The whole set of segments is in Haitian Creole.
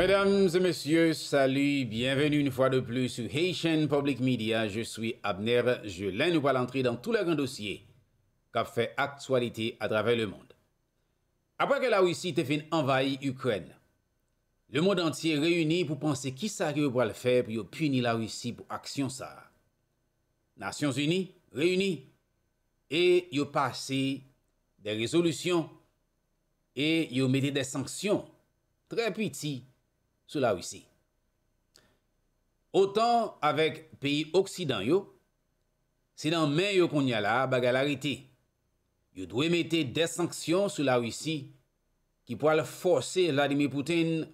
Mesdames et messieurs, salut, bienvenue une fois de plus sur Haitian Public Media. Je suis Abner Jelin. Nous allons entrer dans tous les grands dossiers qui fait actualité à travers le monde. Après que la Russie a fait envahir l'Ukraine, le monde entier est réuni pour penser qui s'arrive pour le faire pour punir la Russie pour action ça. Nations Unies réunies et ils ont passé des résolutions et ils ont mis des sanctions très petites sou la Ouissi. O tan avèk peyi oksidan yo, se nan men yo kon nye la baga la rite, yo dwe mette de sanksyon sou la Ouissi ki po al forse Vladimir Poutine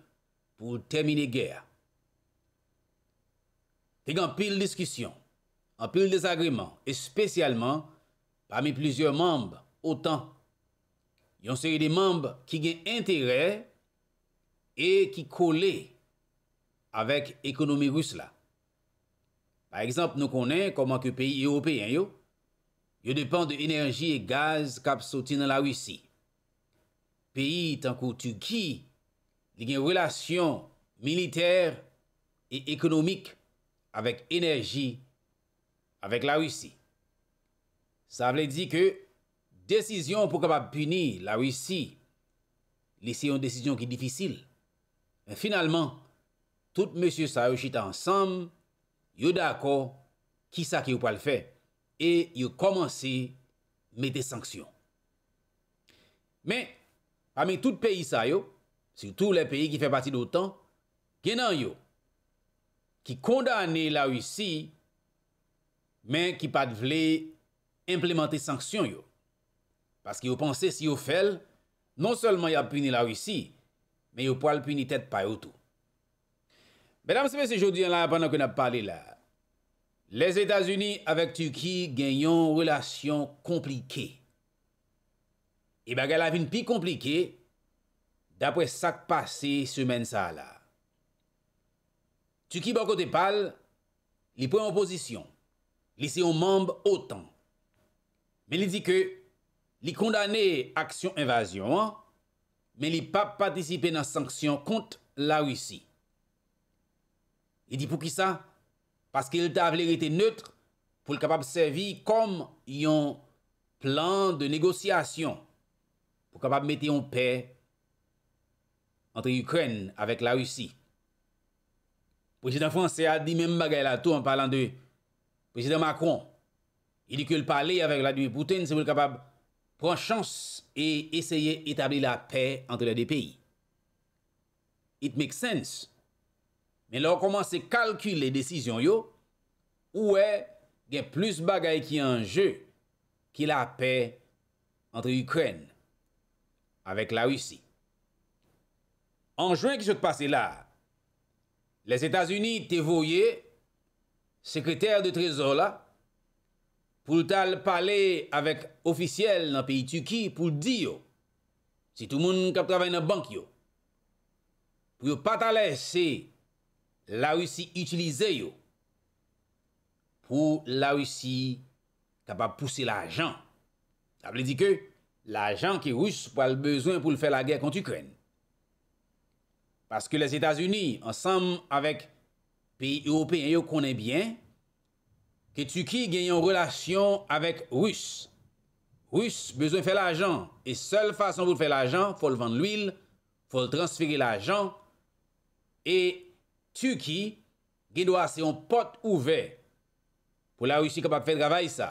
pou termine gèr. Te gan pil diskisyon, an pil desagriman, espèsyalman parmi plizye mamb, o tan, yon seri de mamb ki gen enterey e ki kole avek ekonomi rus la. Par exemple, nou konen koman ke peyi europeyen yo, yo depan de enerji e gaz kap soti nan la Wissi. Peyi tanko tu ki li gen relasyon militer e ekonomik avek enerji avek la Wissi. Sa vle di ke desisyon pou kap ap puni la Wissi li se yon desisyon ki difisil Men finalman, tout mesye sa yo chita ansam, yo dako, ki sa ki yo pal fe, e yo komanse mette sanksyon. Men, amin tout peyi sa yo, si tout le peyi ki fe pati dotan, genan yo, ki kondane la usi, men ki pat vle implemente sanksyon yo. Paske yo panse si yo fel, non selman ya pwine la usi, men yo pwal pi ni tèt pa yotou. Ben am sebe se jodi an la apan an kon ap pale la. Les Etats-Unis avek Turki genyon relasyon komplike. E bagal avin pi komplike dapwe sak pase semen sa la. Turki bako depal li pou en posisyon. Li se yon mamb o tan. Men li di ke li kondane aksyon invasyon an mais il pas participé dans sanction contre la Russie. Il dit pour qui ça Parce qu'il a été neutre pour le capable servir comme un plan de négociation pour capable mettre en paix entre l'Ukraine avec la Russie. Le président français a dit même bagaille en parlant de président Macron. Il dit que le parler avec Vladimir Poutine c'est pour le capable prendre chance e eseye etabli la pey antre la de peyi. It make sense, men lor koman se kalky le desisyon yo, ou e gen plus bagay ki anje ki la pey antre Ukraine avek la Rusi. Anjwen ki se te pase la, les Etats-Unis te voye sekreter de trezor la pou tal pale avèk ofisyel nan peyi Tuki pou di yo, si tou moun kap travè nan bank yo, pou yo pa tale se la russi itilize yo, pou la russi kapap pousse la jan. Aple di ke la jan ki russ pou al bezwen pou l fè la gèk konti kren. Paske les Etats-Unis, ansam avèk peyi européen yo konè bien, ke Tuki genyon relasyon avèk Rus. Rus bezon fè l'ajan, e sèl fason pou fè l'ajan, fò l'van l'wil, fò l'transferi l'ajan, e Tuki genyo asè yon pot ouve, pou la Rusi kapap fè travay sa.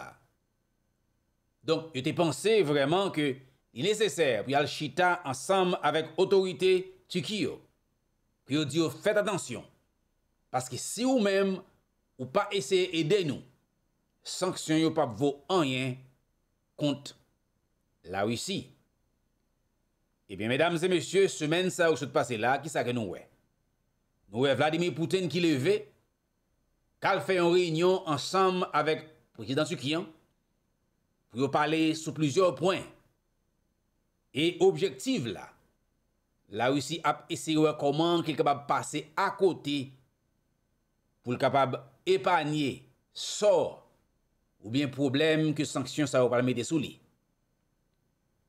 Donk, yo te pense vreman ke yon nesesèr pou yal chita ansam avèk otorite Tuki yo. Pyo diyo fèt atensyon, paske si ou mèm, ou pa esè edè nou, Sanksyon yo pap vo anyen kont la wisi. Ebyen, eh medams e mesye, semen sa ou se te pase la, ki sa ke nou we? Nou we Vladimir Poutine ki leve, kal fè yon reynyon ansam avèk, pou yon dansu kiyan, pou yon pale sou plizior poin. E objektiv la, la wisi ap ese yo wè koman ki l kapab pase akote pou l kapab epanye, sor ou bien problem ke sanksyon sa ou palme de souli.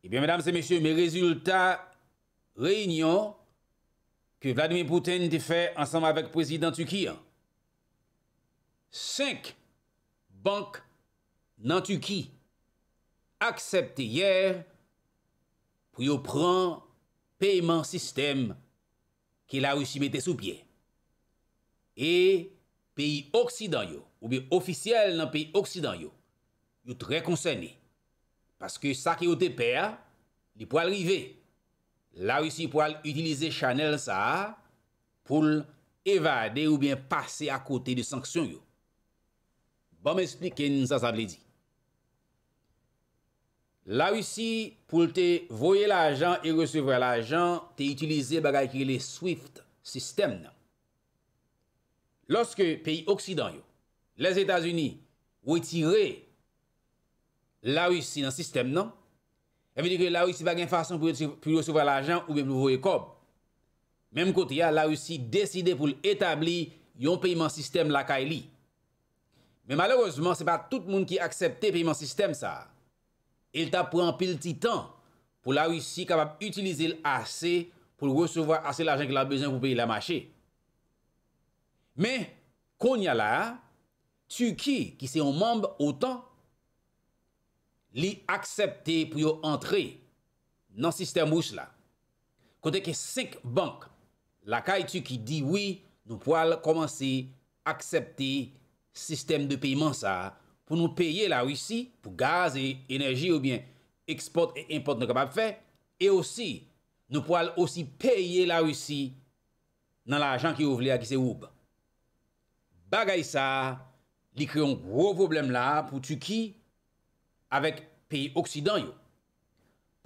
E eh bien, mesdames et meshe, mes rezultats reynyon ke Vladimir Poutine te fè ansanm avèk prezident Tuki. Senk bank nan Tuki aksepte yè pou yo pran peyman sistem ki la ou si mette sou pie. E peyi oksidanyo ou bi ofisyel nan peyi oksidan yo, yo tre konceni. Paske sa ki yo te per, li pou alrive. La russi pou al utilize Chanel sa pou evade ou bien pase a kote de sanksyon yo. Bon m'esplike n sa sa ble di. La russi pou te voye la jan te utilize baga ki li swift sistem nan. Lorske peyi oksidan yo, Les Etats-Unis ou etire la russie nan sistem nan? Eme di ki la russie pa gen fason pou recevra l'ajan ou be mnouvo e kob. Mem kote ya, la russie deside pou etabli yon peyman sistem la kaili. Men malorosman, se pa tout moun ki aksepte peyman sistem sa. El ta pran pil titan pou la russie kapap utilize l'ase pou recevra ase l'ajan ki la bezen pou pey la maché. Men kon ya la a, Tu ki ki se yon mamb o tan, li aksepte pou yo antre nan sistem wous la. Kote ke 5 bank, la kay tu ki di, oui, nou poal komanse aksepte sistem de peyman sa, pou nou peye la wisi, pou gaz e enerji ou bien eksport e import nou kapap fe, e osi, nou poal osi peye la wisi nan la ajan ki ou vle a ki se woub. Bagay sa, li kre yon gro problem la pou Tuki avèk peyi oksidan yo.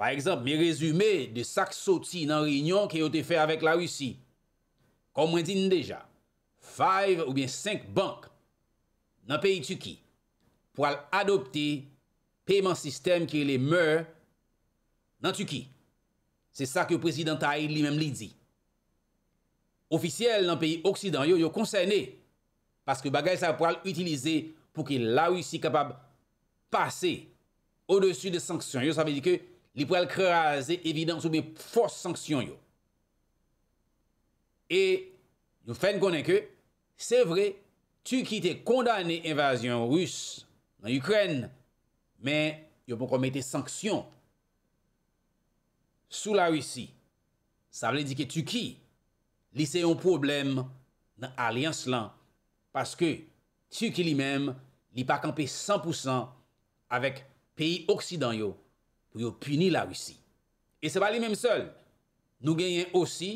Par exemple, mi rezume de sak soti nan reynyon ki yo te fè avèk la Rusi. Kon mwen din deja, five ou bien cinq bank nan peyi Tuki pou al adopte peyman sistem ki le mè nan Tuki. Se sak yo prezidenta a yi li mèm li di. Oficiel nan peyi oksidan yo, yo konsenye Paske bagay sa pou al utilize pou ki la Rusi kapab pase o desu de sanksyon yo. Sa ve di ke li pou al kre raze evidans ou bi fos sanksyon yo. E nou fen konen ke, se vre, tu ki te kondane evasyon Rus nan Ukren, men yo pou komete sanksyon sou la Rusi. Sa ve di ke tu ki lise yon problem nan alians lan paske tiw ki li mem li pa kampe 100% avek peyi oksidan yo pou yo puni la wisi. E se ba li mem sol, nou genyen osi,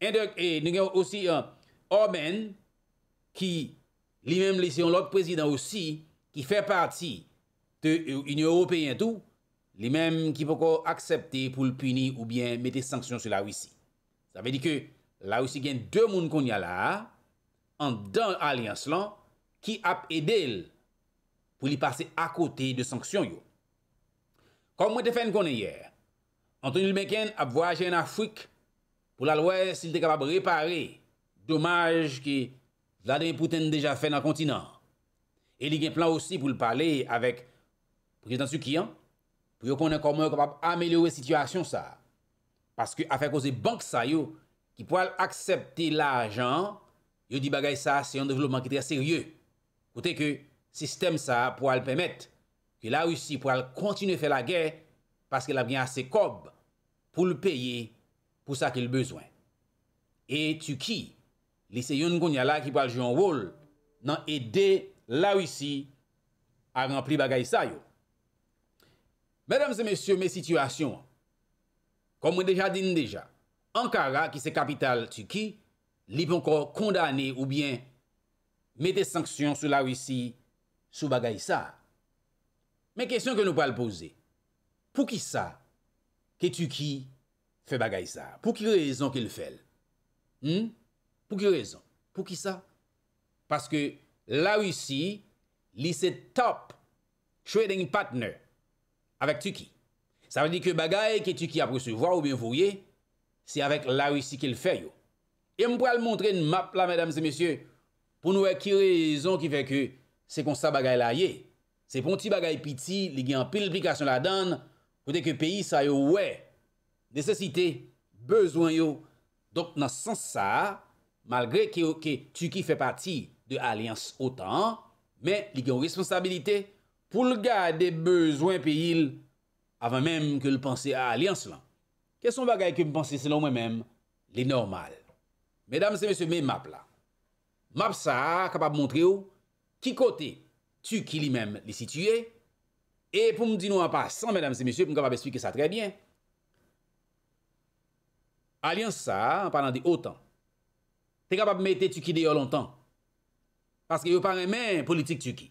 e, nou genyen osi e, Orben, ki li mem lesyon lòk prezident osi, ki fè parti te unye européen tou, li mem ki poko aksepte pou l'puni ou bien mette sanksyon sou la wisi. Sa ve di ke la wisi genye dè moun kon ya la, an dan alians lan ki ap edel pou li pase akote de sanksyon yo. Kom mwen te fen kon e yer, antoni l menken ap voyajen Afrik pou la lwes il te kapab repare dommaj ki vladre pouten deja fen an kontinant. E li gen plan osi pou l pale avèk pou kèzansu kian pou yo kon an kom mwen kapab amelyorè situasyon sa. Paske a fek ose bank sa yo ki pou al aksepte l ajan yo di bagay sa se yon devlopman ki te a serye. Kote ke, sistem sa pou al pemet ki la usi pou al kontine fe la gè paske la bin ase kob pou l'peye pou sa ke l'bezwen. E Tuki, li se yon goun ya la ki pou al jyon vol nan ede la usi a rempli bagay sa yo. Mèdames et mèsyons, mè situasyon, kom mwen deja din deja, Ankara ki se kapital Tuki, li pou ankor kondane ou bien mete sanksyon sou la russi sou bagay sa. Men kesyon ke nou pal pose, pou ki sa ke Tuki fe bagay sa? Pou ki rezon ke l fel? Hmm? Pou ki rezon? Pou ki sa? Paske la russi li se top trading partner avèk Tuki. Sa vè di ke bagay ke Tuki apre se vwa ou bien vouye, se avèk la russi ke l fel yo. Yem pou al montre n map la, mèdames et mèsyè, pou nou wè ki rezon ki fè kè se kon sa bagay la ye. Se pon ti bagay piti, li gen pili plikasyon la dan, kote ke peyi sa yo wè. Nesesite, bezwen yo, donk nan san sa, malgre ki yo ke tuki fè pati de alians o tan, me li gen responsabilite pou l gade bezwen peyi avan mèm ke l panse a alians lan. Kè son bagay ke m panse, selon mèm, li normal. Medam se mese mè map la. Map sa kapap montre ou ki kote Tuki li mèm li sitye. E pou mdino a pasan, medam se mese mse, pou mkap ap esplike sa trebyen. Alian sa, anpanan di otan, te kapap mette Tuki de yo lontan. Paske yo parè mè politik Tuki.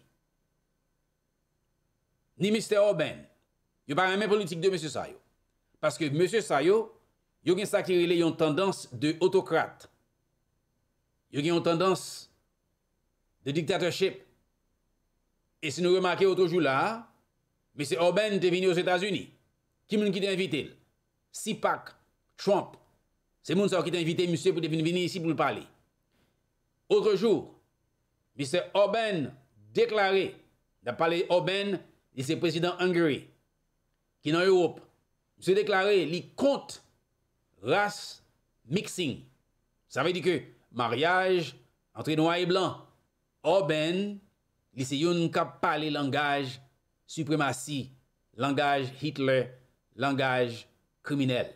Ni mister Orben, yo parè mè politik de Mese Sayo. Paske Mese Sayo, yo gen sakirile yon tendans de otokrat Il y a une tendance de dictatorship. Et si nous remarquons autre jour là, M. Orban est venu aux États-Unis. Qui qui t'a invité Sipak, Trump. C'est monsieur qui t'a invité, monsieur, pour venir ici pour parler. Autre jour, M. Orban déclaré, il parlé Orban, il c'est président Hungary, qui est en Europe. Il s'est déclaré, il compte race mixing. Sa ve di ke, maryaj, antre noa e blan, oben, li se yon ka pale langaj supremasy, langaj Hitler, langaj kriminel.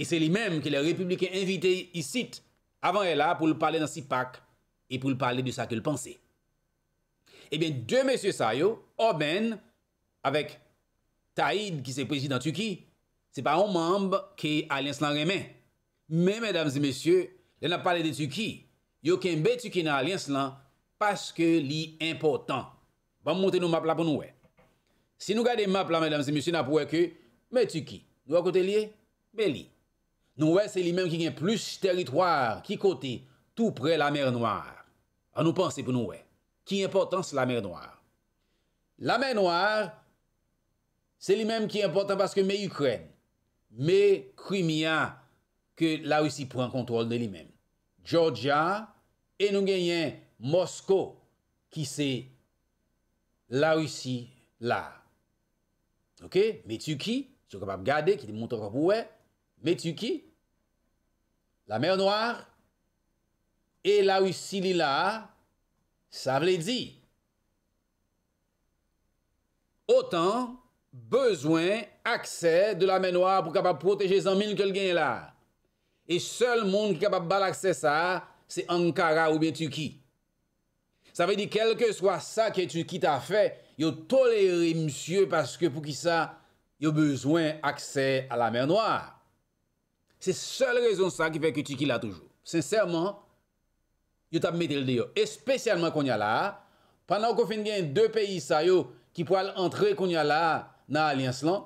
E se li menm ke le republikan invite yisit, avan e la pou l'pale nan sipak, e pou l'pale di sa ke l'pense. E ben, de mèsyo sayo, oben, avèk taid ki se prejit nan Tuki, se pa yon mèmbe ki alens lan remèm. Mè, mèdames et mèsyè, lè nan pale de tu ki. Yo ken be tu ki nan alens lan, paske li important. Ban mwote nou map la pou nou wè. Si nou gade map la, mèdames et mèsyè, nan pou wè ke, mè tu ki. Nou akote li? Mè li. Nou wè, se li mèm ki gen plus teritoir ki kote tout pre la mèr noire. An nou panse pou nou wè. Ki importan se la mèr noire? La mèr noire, se li mèm ki important paske mè Ukren, mè Crimea, ke la ou si pren kontrol de li men. Georgia, e nou genyen Moskou, ki se la ou si la. Ok, metu ki? Jou kapap gade, ki li mouton kapou we. Metu ki? La mer noire, e la ou si li la, sa vle di. Otan, bezwen akse de la mer noire pou kapap proteje 100 000 ke l genyen la. E sel moun ki kap ap bal aksè sa, se Ankara oube Turki. Sa ve di, kelke swa sa ke Turki ta fe, yo tolere msye, paske pou ki sa, yo bezwen aksè a la mer Noir. Se sel rezon sa ki fe ke Turki la toujou. Senserman, yo tap metel de yo. Espesyèlman kon ya la, pan nan kon fin gen de peyi sa yo, ki po al antre kon ya la, nan alians lan.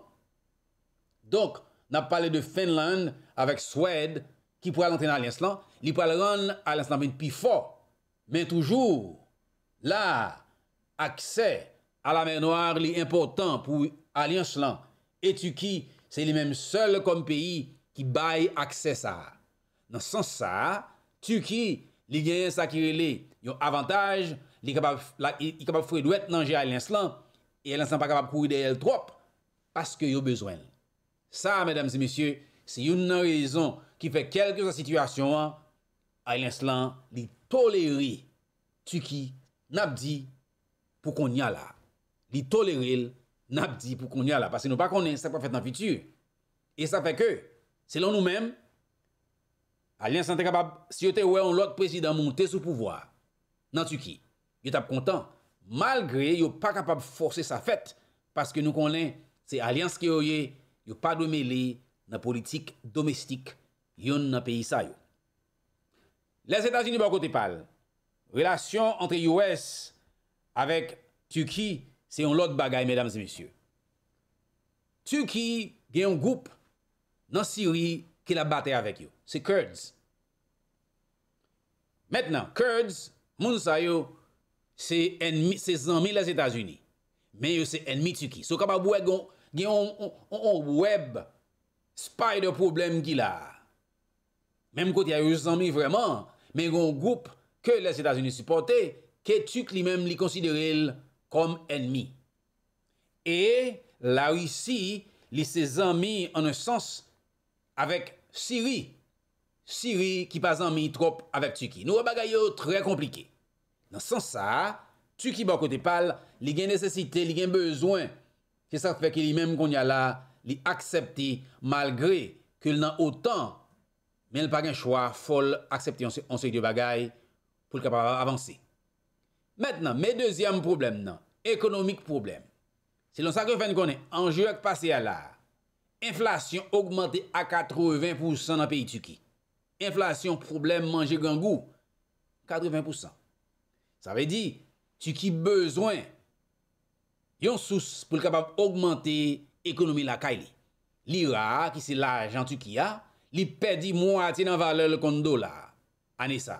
Donk, nan pale de Finlande, avèk swèd ki pou alantè nan alinslan, li pou al ron alinslan bin pifò, men toujou la aksè al amèr noar li impotant pou alinslan et Turki, se li mèm sèl kom peyi ki bay aksè sa. Nan san sa, Turki, li genye sakire li yon avantaj, li kapab fwe dwèt nan jè alinslan e alinslan pa kapab kou ide el drop paske yon bezwen. Sa, mèdames et messieurs, Se yon nan rezon ki fe kelke sa situasyon an, alens lan li toleri tuki napdi pou kon nyal la. Li toleri l napdi pou kon nyal la. Pas se nou pa konen se pa fet nan fitur. E sa fe ke, selon nou men, alens lan te kapab, se yo te we an lot prezident monte sou pouvoar, nan tuki, yo tap kontan. Malgre yo pa kapab force sa fet, pas se nou konen se alens ke oye, yo pa dwe mele, na politik domestik yon na peyi sa yo. Les Etats-Unis bako te pal, relasyon entre US avek Turki, se yon lot bagay, mesdames et messieurs. Turki gen yon goup nan Syriye ke la batey avek yo. Se Kurds. Metnan, Kurds, moun sa yo, se zanmi les Etats-Unis. Men yo se enmi Turki. So kapabou e gen yon web spay de problem ki la. Mem kote ya yon zanmi vreman, men yon goup ke les Etats-Unis supporte, ke Tuk li mem li konsidere el kom enmi. E, la risi, li se zanmi an e sens avek Siri. Siri ki pa zanmi trop avek Tuki. Nou bagay yo tre komplike. Nan sens sa, Tuki bako te pal, li gen nesesite, li gen bezwen ke sa feke li mem kon ya la li aksepti malgre ke l nan otan, men l pa gen chwa fol aksepti an se yon bagay pou l kapap avanse. Mèt nan, men dezyanm problem nan, ekonomik problem, se l an sakre fen konen, anjou ak pase ala, inflasyon augmente a 80% nan peyi tuki. Inflasyon problem manje gangou, 80%. Sa ve di, tuki bezwen, yon sous pou l kapap augmente ekonomi la kay li. Li ra ki se la ajan tu ki a, li pedi moun ati nan vale l kondola. Ane sa.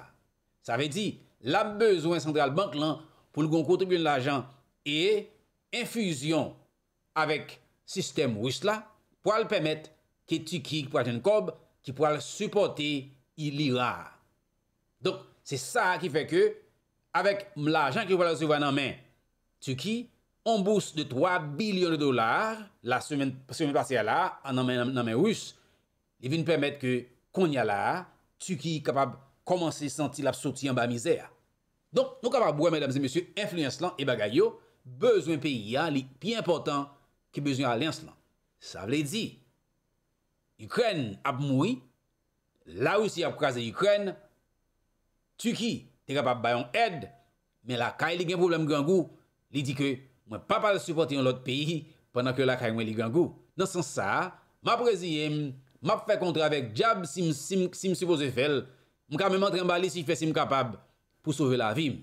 Sa ve di, la bezwen central bank lan pou nou kon kontribuyen la ajan e infuzyon avek sistem wist la pou al pemet ke tu ki pou ati nan kob ki pou al supporte li ra. Donk, se sa ki fe ke avek m la ajan ki pou al supporte nan men tu ki on bous de 3 bilion de dolar la semen pati ala nan men rous, e vin premet ke kon ya la, Tuki kapab komanse senti la soti an ba mizer. Don, nou kapab wè, mèdames et monsie, influens lan e bagay yo, bezwen pe yan li pi important ki bezwen alens lan. Sa vle di, Ukren ap moui, la rousi ap kwaze Ukren, Tuki te kapab bayon ed, men la kaye li gen problem gran gou, li di ke Mwen pa pa le supporte yon lot peyi, pwennan ki yo la kaye mwen li gangou. Nansan sa, mwen ap preziye, mwen ap fè kontre avèk djab si mse fose fèl, mwen ka mwen mantren bali si fè si m kapab pou sove la vim.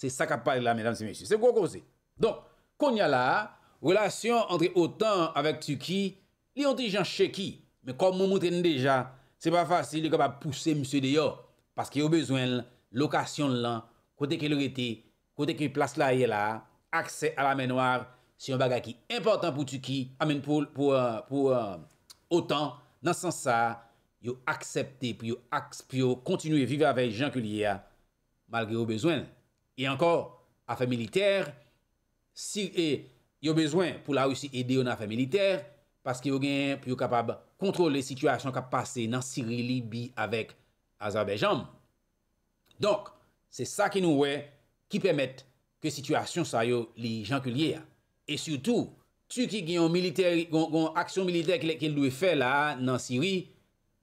Se sa kapal la, mèdame se mèsy, se kou kou se. Don, kon yal la, relasyon antre otan avèk tu ki, li yon ti jan che ki. Men kom mwen moutren deja, se pa fasy li kapab pousse mse de yo, paske yo bezwen lokasyon lan, kote ke lor ete, kote ke plas la ye la, akse euh, euh, a la menwar si yon baga ki impotant pou tuki, amen pou pou otan nan san sa, yon aksepte pou yon akse, pou yon kontinuye vive avey jan kou liye a, malge yon bezwen. E ankor, afe militer, si yon bezwen pou la usi ede yon afe militer, paske yon gen pou yon kapab kontrole situasyon ka pase nan sirili bi avek aza bejan. Donk, se sa ki nou we ki pemet ke situasyon sa yo li jankulye a. E surtout, tuki gen aksyon militer ke lèk gen lou e fè la nan Siri,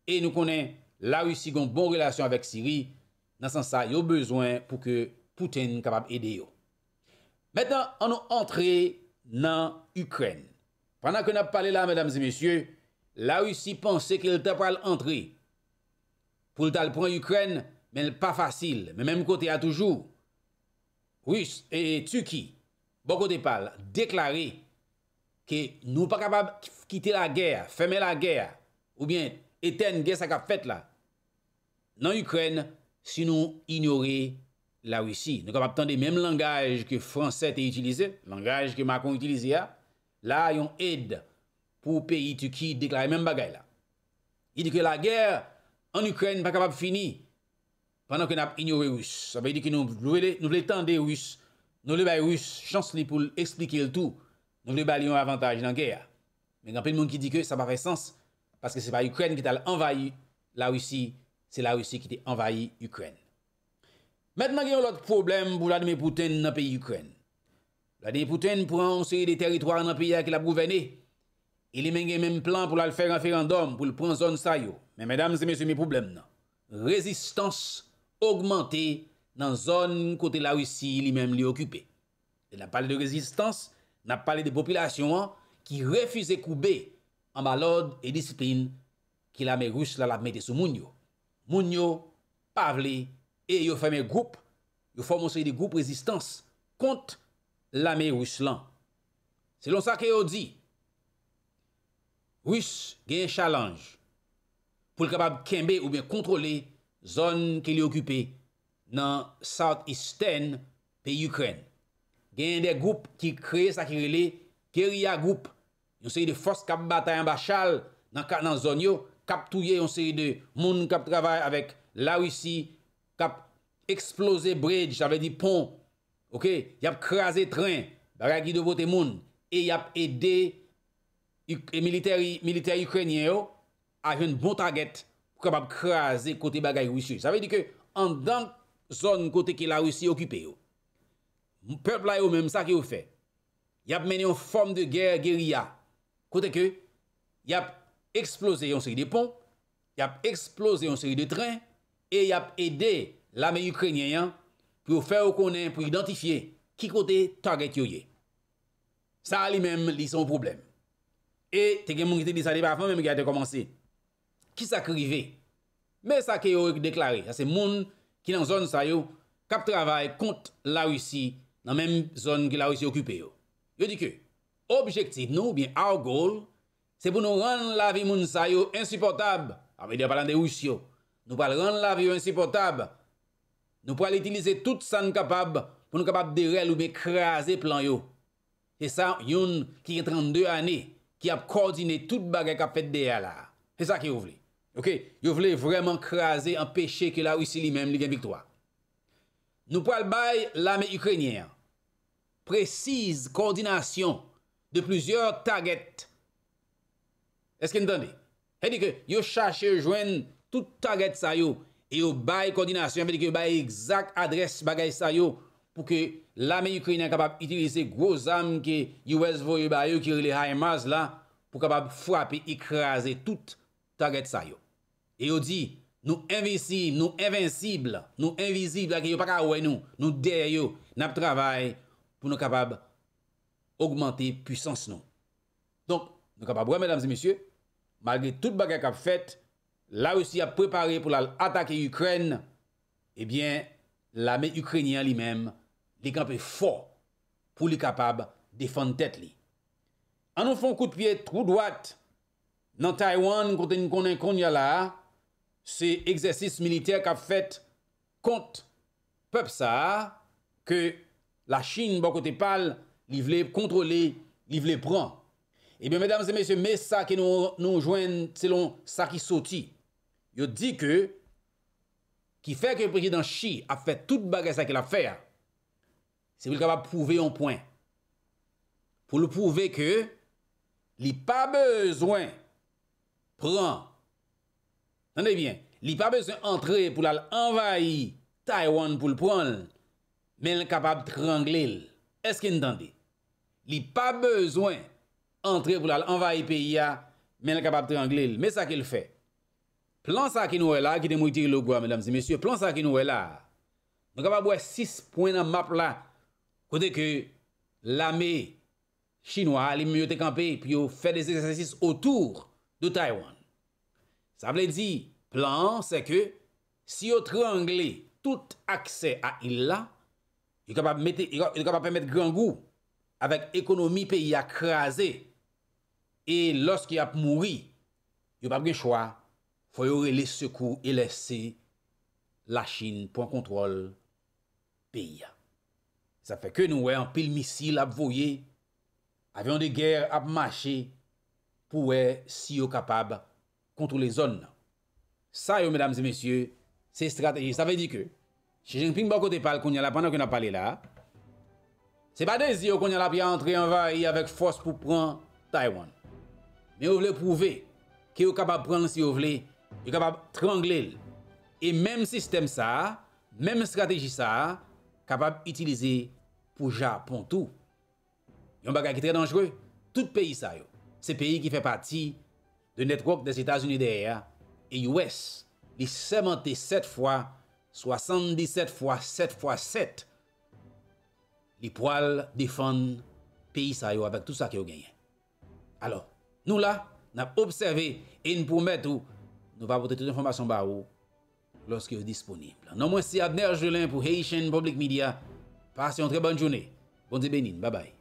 e nou konen la Rusi gen bon relasyon avèk Siri, nan san sa yo bezwen pou ke Poutine kapab ede yo. Mètan, an nou antre nan Ukren. Pwana ke nou ap pale la, mèdames et mèsyè, la Rusi pense ke lè tapal antre pou lè talpon Ukren, men lè pa fasil, men mèm kote a toujou. Rus e Tuki, Boko Depal, deklare ke nou pa kapab kite la ger, feme la ger, ou bien eten ges akap fet la, nan Ukren, sinon ignore la Rusi. Nou kapap tande menm langaj ke Franset e utilize, langaj ke Macron utilize ya, la yon ed pou peyi Tuki deklare menm bagay la. Yide ke la ger, an Ukren pa kapab fini. Pendan ke nap ignore rus, sa bay di ki nou vle tende rus, nou le bay rus chans li pou l'explike l'tou, nou le bay li yon avantaj nan kè ya. Men yon pe l moun ki di ke, sa bay fè sens, paske se pa Ukren ki tal envayi la Rusi, se la Rusi ki te envayi Ukren. Metman gen yon lòt problem pou la de mè pouten nan pe Ukren. La de pouten pou anseye de teritwar nan pe ya ki la bouvene, e li men gen men plan pou la l fè rafèrandom pou l pronson sa yo. Men mè dam se mè se mè problem nan. Rezistans. augmente nan zon kote la russi li menm li okupe. Na pale de rezistans, na pale de popilasyon an, ki refize koube an balod e disiplin ki la me russ la la mette sou moun yo. Moun yo, pavle, e yo famey group, yo fò monsre di group rezistans kont la me russ lan. Selon sa ke yo di, russ gen chalange pou l kapab kenbe ou ben kontrole zon ke li okupi nan South East End pe Ukren. Gen yon de goup ki kreye sa ki rele, kerya goup, yon seri de fos kap batayan bachal nan zon yo, kap touye yon seri de moun kap travay avèk la wisi, kap eksplose bridge, javè di pon, ok, yap krasi tren, baga ki do bote moun, e yap ede yon militer Ukrenye yo, avè yon bon taget, Ou kap ap kraze kote bagay russye. Sa ve di ke, an dan zon kote ke la russye okupe yo. Mpèp la yo mèm sa ki yo fè. Yap mènen yon fòm de ger geriya. Kote ke, yap eksplose yon seri de pon. Yap eksplose yon seri de tren. E yap ede lame ukrenyen. Pyo fè yo konen pou identifiye ki kote target yo ye. Sa li mèm li son problem. E te gen moun gite li sa li pa fòm mèm yate komanse. ki sa krive. Me sa ke yo deklare, sa se moun ki nan zon sa yo, kap travay kont la russi, nan menm zon ki la russi okupe yo. Yo di ke, objektif nou, ou bien our goal, se pou nou ran la vi moun sa yo, insipotab, ame ah, di apalande russio, nou pal ran la vi yo insipotab, nou pal itilize tout san kapab, pou nou kapab derel ou be krasi plan yo. E sa, yon ki 32 ane, ki ap koordine tout bagay kap fet de ala. E sa ki rouvli. Ok, yo vle vreman krasi an peche ke la ou si li menm li gen piktwa. Nou pral bay l'ame Ukrenier, preziz kondinasyon de plouzyor taget. Eske n'tande? He di ke yo chache jwen tout taget sa yo e yo bay kondinasyon, fe di ke yo bay egzak adres bagay sa yo pou ke l'ame Ukrenier kapap itilise gwo zam ke yowes vo yo bay yo ki rile Haimaz la pou kapap frapi ikrase tout taget sa yo. E yo di, nou invisib, nou invincible, nou invisib la ke yo pa ka ouwe nou, nou der yo, nap travay pou nou kapab augmente pwisans nou. Don, nou kapab wè, mèdames et monsye, malge tout bagay kap fèt, la russi ap prepare pou la atake Ukren, ebyen, la mè Ukrenian li mèm, dekampè fò pou li kapab defante tèt li. An nou fon kout piè trou dwat nan Taiwan konten konen kon ya la, se eksersis militer ka fèt kont pep sa ke la chine bako te pal li vle kontrole li vle pran. Ebyen, eh mèdames et mèsyè, mè sa ki nou nou jwen tselon sa ki soti. Yo di ke ki fèk e prejè dan chi a fèt tout bagè sa ki la fèr, se vle kapap prouve yon poin. Pou loprouve ke li pa bezwen pran Nande bien, li pa bezwen antre pou la l'envayi Taywan pou l'pran, men l'kapab tranglil. Eske n'dande, li pa bezwen antre pou la l'envayi piya, men l'kapab tranglil. Mè sa ke l'fè? Plan sa ki nou wè la, ki de mou itirilou gwa, men damse mè sye, plan sa ki nou wè la, mè kapab wè 6 poen nan map la, kote ke l'ame chinois li myote kampe, pi yo fè des esesis otour de Taywan. Sa vle di plan se ke si yo trangle tout akse a il la, yo kapap mette gran gou avèk ekonomi peyi akraze e loske ap mouri, yo pap gen chwa fwe yo rele sekou e lese la chine pou an kontrol peyi. Sa feke nou wè an pil misil ap voye, avyon de gèr ap mache pou wè si yo kapab akrasi. kontou le zon nan. Sa yo, medamze, mesye, se strategi. Sa ve di ke, se jenping bako depal konye la, pandan ke yon ap pale la, se ba dezi yo konye la pi a entre yon va yi avek fos pou pran Taiwan. Me yo vle pouve ke yo kapab pran si yo vle yo kapab trangle l. E menm sistem sa, menm strategi sa, kapab itilize pou japon tou. Yon baka ki tre dangere. Tout peyi sa yo. Se peyi ki fe pati de netkwok des Etats-Unis d'Era, et US, li 77 x 77 x 7 x 7, li poal difon pi sa yo avèk tout sa ki yo genyen. Alors, nou la, nap observé en pou mèt ou nou va pote tout informasyon ba ou lòs ki yo disponible. Nan mwen si Adner Jelin pou Heyshen Public Media, passe yon tre bon jounè. Bon zi benin, babay.